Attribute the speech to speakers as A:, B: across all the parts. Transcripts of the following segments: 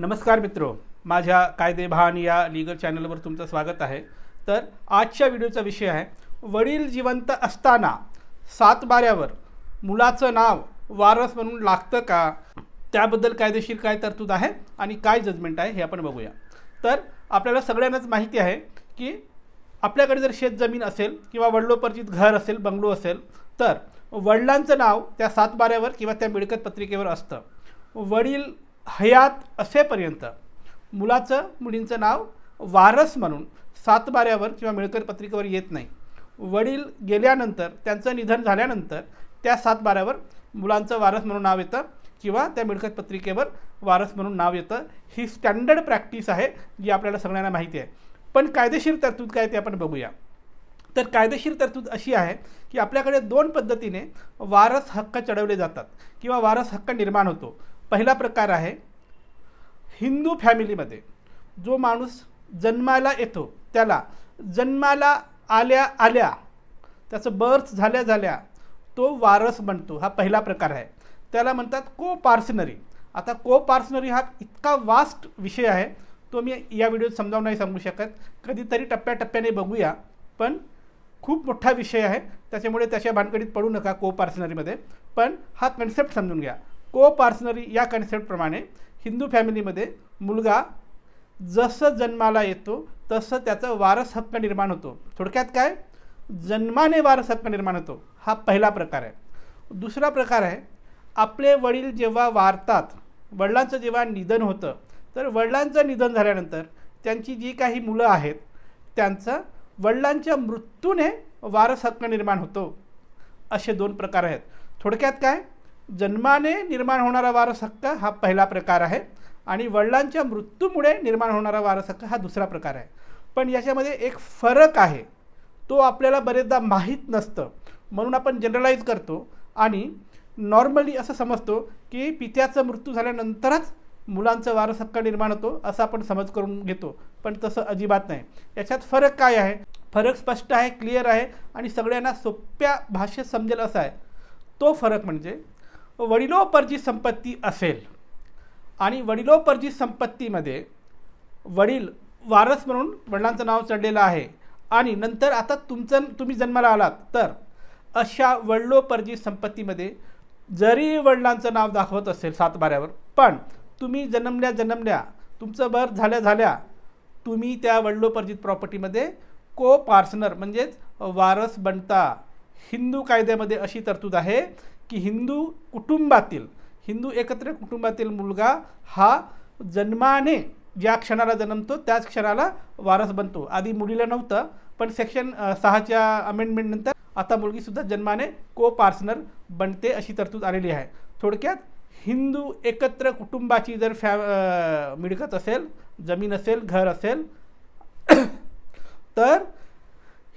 A: नमस्कार मित्रो माझ्या कायदेभान या लीगल चॅनलवर तुमचं स्वागत आहे तर आजच्या व्हिडिओचा विषय आहे वडील जिवंत असताना सातबाऱ्यावर मुलाचं नाव वारस म्हणून लागतं का त्याबद्दल कायदेशीर काय तरतूद आहे आणि काय जजमेंट आहे हे आपण बघूया तर आपल्याला सगळ्यांनाच माहिती आहे की आपल्याकडे जर शेतजमीन असेल किंवा वडिलोपर्जित घर असेल बंगलो असेल तर वडिलांचं नाव त्या सातबाऱ्यावर किंवा त्या मिळकत पत्रिकेवर असतं वडील हयात असेपर्यंत मुलाचं मुलींचं नाव वारस म्हणून सातबाऱ्यावर किंवा मिळकर पत्रिकेवर येत नाही वडील गेल्यानंतर त्यांचं निधन झाल्यानंतर त्या सातबाऱ्यावर मुलांचं वारस म्हणून नाव येतं किंवा त्या मिळकत पत्रिकेवर वारस म्हणून नाव येतं ही स्टँडर्ड प्रॅक्टिस आहे जी आपल्याला सगळ्यांना माहिती आहे पण कायदेशीर तरतूद काय ते आपण बघूया तर कायदेशीर तरतूद अशी आहे की आपल्याकडे दोन पद्धतीने वारस हक्क चढवले जातात किंवा वारस हक्क निर्माण होतो पहिला प्रकार आहे हिंदू फॅमिलीमध्ये जो माणूस जन्माला येतो त्याला जन्माला आल्या आल्या त्याचं बर्थ झाल्या झाल्या तो वारस बनतो हा पहिला प्रकार आहे त्याला म्हणतात को पार्सनरी आता को पार्सनरी हा इतका वास्ट विषय आहे तो मी या व्हिडिओत समजावून नाही सांगू शकत कधीतरी टप्प्याटप्प्याने बघूया पण खूप मोठा विषय आहे त्याच्यामुळे त्याच्या भानगडीत पडू नका को पार्सनरीमध्ये पण हा कन्सेप्ट समजून घ्या को पार्सनरी या कन्सेप्टप्रमाणे हिंदू फॅमिलीमध्ये मुलगा जसं जन्माला येतो तसं त्याचा वारस हक्क निर्माण होतो थोडक्यात काय जन्माने वारस हक्क निर्माण होतो हा पहिला प्रकार आहे दुसरा प्रकार आहे आपले वडील जेव्हा वारतात वडिलांचं जेव्हा निधन होतं तर वडिलांचं निधन झाल्यानंतर त्यांची जी काही मुलं आहेत त्यांचा वडिलांच्या मृत्यूने वारस हक्क निर्माण होतो असे दोन प्रकार आहेत थोडक्यात काय जन्माने निर्माण होणारा हक्क हा पहिला प्रकार आहे आणि वडिलांच्या मृत्यूमुळे निर्माण होणारा हक्क हा दुसरा प्रकार आहे पण याच्यामध्ये एक फरक आहे तो आपल्याला बरेचदा माहीत नसतं म्हणून आपण जनरलाइज करतो आणि नॉर्मली असं समजतो की पित्याचा मृत्यू झाल्यानंतरच मुलांचं हक्क निर्माण होतो असं आपण समज करून घेतो पण तसं अजिबात नाही याच्यात फरक काय आहे फरक स्पष्ट आहे क्लिअर आहे आणि सगळ्यांना सोप्या भाषेत समजेल असा आहे तो फरक म्हणजे वडिलोपर्जित संपत्ती असेल आणि वडिलोपर्जित संपत्तीमध्ये वडील वारस म्हणून वडिलांचं नाव चढलेलं आहे आणि नंतर आता तुमचं तुम्ही जन्माला आलात तर अशा वडिलोपर्जित संपत्तीमध्ये जरी वडिलांचं नाव दाखवत असेल सातबाऱ्यावर पण तुम्ही जन्मल्या जन्मल्या तुमचं बर झाल्या झाल्या तुम्ही त्या वडिलोपर्जित प्रॉपर्टीमध्ये को पार्सनर म्हणजेच वारस बनता हिंदू कायद्यामध्ये अशी तरतूद आहे की हिंदू कुटुंबातील हिंदू एकत्र कुटुंबातील मुलगा हा जन्माने ज्या क्षणाला जन्मतो त्याच क्षणाला वारस बनतो आधी मुलीला नव्हतं पण सेक्शन सहाच्या अमेंडमेंटनंतर आता मुलगीसुद्धा जन्माने को पार्सनर बनते अशी तरतूद आलेली आहे थोडक्यात हिंदू एकत्र कुटुंबाची जर फॅ मिळकत असेल जमीन असेल घर असेल तर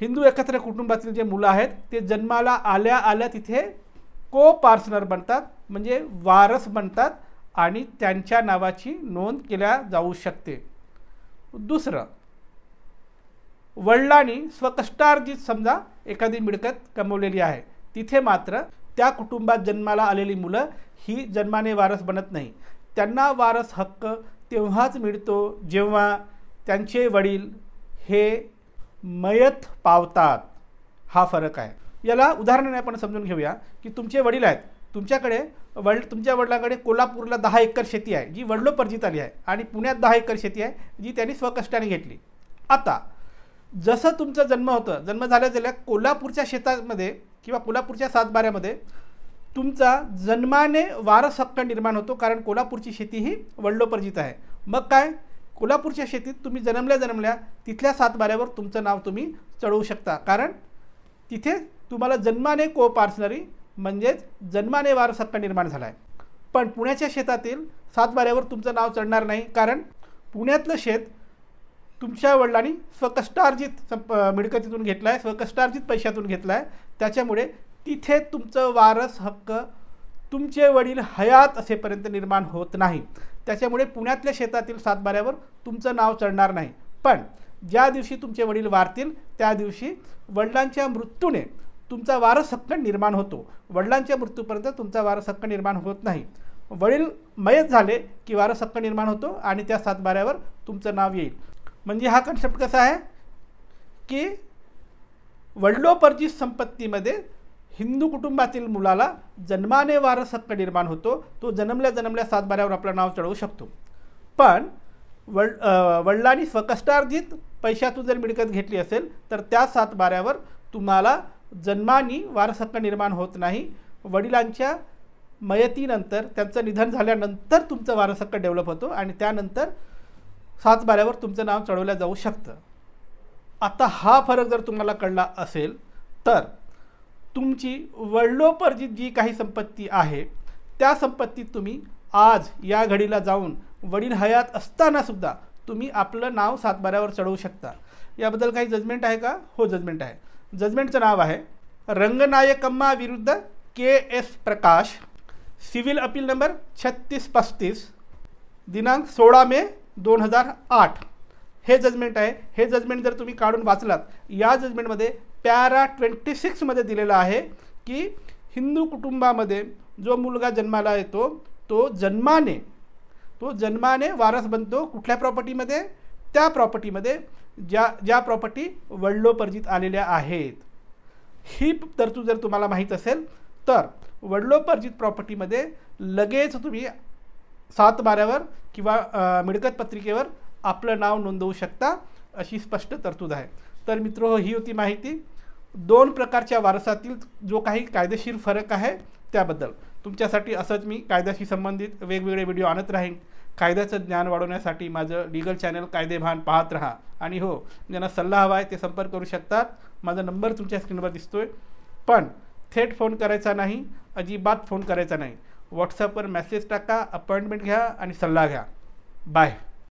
A: हिंदू एकत्र कुटुंबातील जे मुलं आहेत ते जन्माला आल्या आल्या तिथे को पार्सनर बनतात म्हणजे वारस बनतात आणि त्यांच्या नावाची नोंद केल्या जाऊ शकते दुसरं वडिलांनी स्वकष्टार्जित समजा एखादी मिळकत कमवलेली आहे तिथे मात्र त्या कुटुंबात जन्माला आलेली मुलं ही जन्माने वारस बनत नाही त्यांना वारस हक्क तेव्हाच मिळतो जेव्हा त्यांचे वडील हे मयत पावतात हा फरक आहे याला उदाहरणाने आपण समजून घेऊया की तुमचे वडील आहेत तुमच्याकडे वडील तुमच्या वडिलांकडे कोल्हापूरला दहा एकर शेती आहे जी वडलोपर्जित आली आहे आणि पुण्यात दहा एकर शेती आहे जी त्यांनी स्वकष्टाने घेतली आता जसं तुमचा जन्म होतं जन्म झाल्या झाल्या कोल्हापूरच्या शेतामध्ये किंवा कोल्हापूरच्या सातबाऱ्यामध्ये तुमचा जन्माने वारस हक्क निर्माण होतो कारण कोल्हापूरची शेती ही वडलोपर्जित आहे मग काय कोल्हापूरच्या शेतीत तुम्ही जन्मल्या जन्मल्या तिथल्या सातबाऱ्यावर तुमचं नाव तुम्ही चढवू शकता कारण तिथे तुम्हाला जन्माने को आरसणारी म्हणजेच जन्माने हक्क निर्माण झाला आहे पण पुण्याच्या शेतातील सातबाऱ्यावर तुमचं नाव चढणार नाही कारण पुण्यातलं शेत तुमच्या वडिलांनी स्वकष्टार्जित संप मिळकतीतून घेतलं आहे स्वकष्टार्जित पैशातून घेतला आहे त्याच्यामुळे तिथे तुमचं वारस हक्क तुमचे वडील हयात असेपर्यंत निर्माण होत नाही त्याच्यामुळे पुण्यातल्या शेतातील सातबाऱ्यावर तुमचं नाव चढणार नाही पण ज्या दिवशी तुमचे वडील वारतील त्या दिवशी वडिलांच्या मृत्यूने तुमचा वारसहक्क निर्माण होतो वडिलांच्या मृत्यूपर्यंत तुमचा वारसहक्क निर्माण होत नाही वडील मयत झाले की वारसहक्क निर्माण होतो आणि त्या सातबाऱ्यावर तुमचं नाव येईल म्हणजे हा कन्सेप्ट कसा आहे की वडिलोपर्जित संपत्तीमध्ये हिंदू कुटुंबातील मुलाला जन्माने वारसहक्क निर्माण होतो तो जन्मल्या जन्मल्या सातबाऱ्यावर आपलं नाव चढवू शकतो पण वड वडिलांनी स्वकष्टार्जित पैशातून जर मिळकत घेतली असेल तर त्या सातबाऱ्यावर तुम्हाला जन्मानी वारसत्व निर्माण होत नाही वडिलांच्या मयतीनंतर त्यांचं निधन झाल्यानंतर तुमचं वारसहक्क डेव्हलप होतो आणि त्यानंतर सातबाऱ्यावर तुमचं नाव चढवलं जाऊ शकतं आता हा फरक जर तुम्हाला कळला असेल तर तुमची वडिलोपर्जित जी काही संपत्ती आहे त्या संपत्तीत तुम्ही आज या घडीला जाऊन वडील हयात असतानासुद्धा तुम्ही आपलं नाव सातबाऱ्यावर चढवू शकता याबद्दल काही जजमेंट आहे का हो जजमेंट आहे जजमेंटचं नाव आहे रंगनायकम्मा विरुद्ध K S Prakash civil appeal number छत्तीस पस्तीस दिनांक सोळा मे दोन हजार आठ हे जजमेंट आहे हे जजमेंट जर तुम्ही काढून वाचलात या जजमेंटमध्ये पॅरा ट्वेंटी सिक्समध्ये दिलेलं आहे की हिंदू कुटुंबामध्ये जो मुलगा जन्माला येतो तो जन्माने तो जन्माने वारस बनतो कुठल्या प्रॉपर्टीमध्ये त्या प्रॉपर्टीमध्ये ज्या ज्या प्रॉपर्टी वडलोपर्जित आलेल्या आहेत ही तरतूद जर तुम्हाला माहीत असेल तर वडलोपर्जित प्रॉपर्टीमध्ये लगेच तुम्ही सात किंवा मिळकत पत्रिकेवर आपलं नाव नोंदवू शकता अशी स्पष्ट तरतूद आहे तर मित्रो ही होती माहिती दोन प्रकारच्या वारसातील जो काही कायदेशीर फरक आहे त्याबद्दल तुमच्यासाठी असंच मी कायद्याशी संबंधित वेगवेगळे व्हिडिओ आणत राहीन कायद्याचं ज्ञान वाढवण्यासाठी माझं लिगल चॅनल कायदेभान पाहत राहा आणि हो ज्यांना सल्ला हवा आहे ते संपर्क करू शकतात माझा नंबर तुमच्या स्क्रीनवर दिसतो आहे पण थेट फोन करायचा नाही अजिबात फोन करायचा नाही व्हॉट्सअपवर मेसेज टाका अपॉइंटमेंट घ्या आणि सल्ला घ्या बाय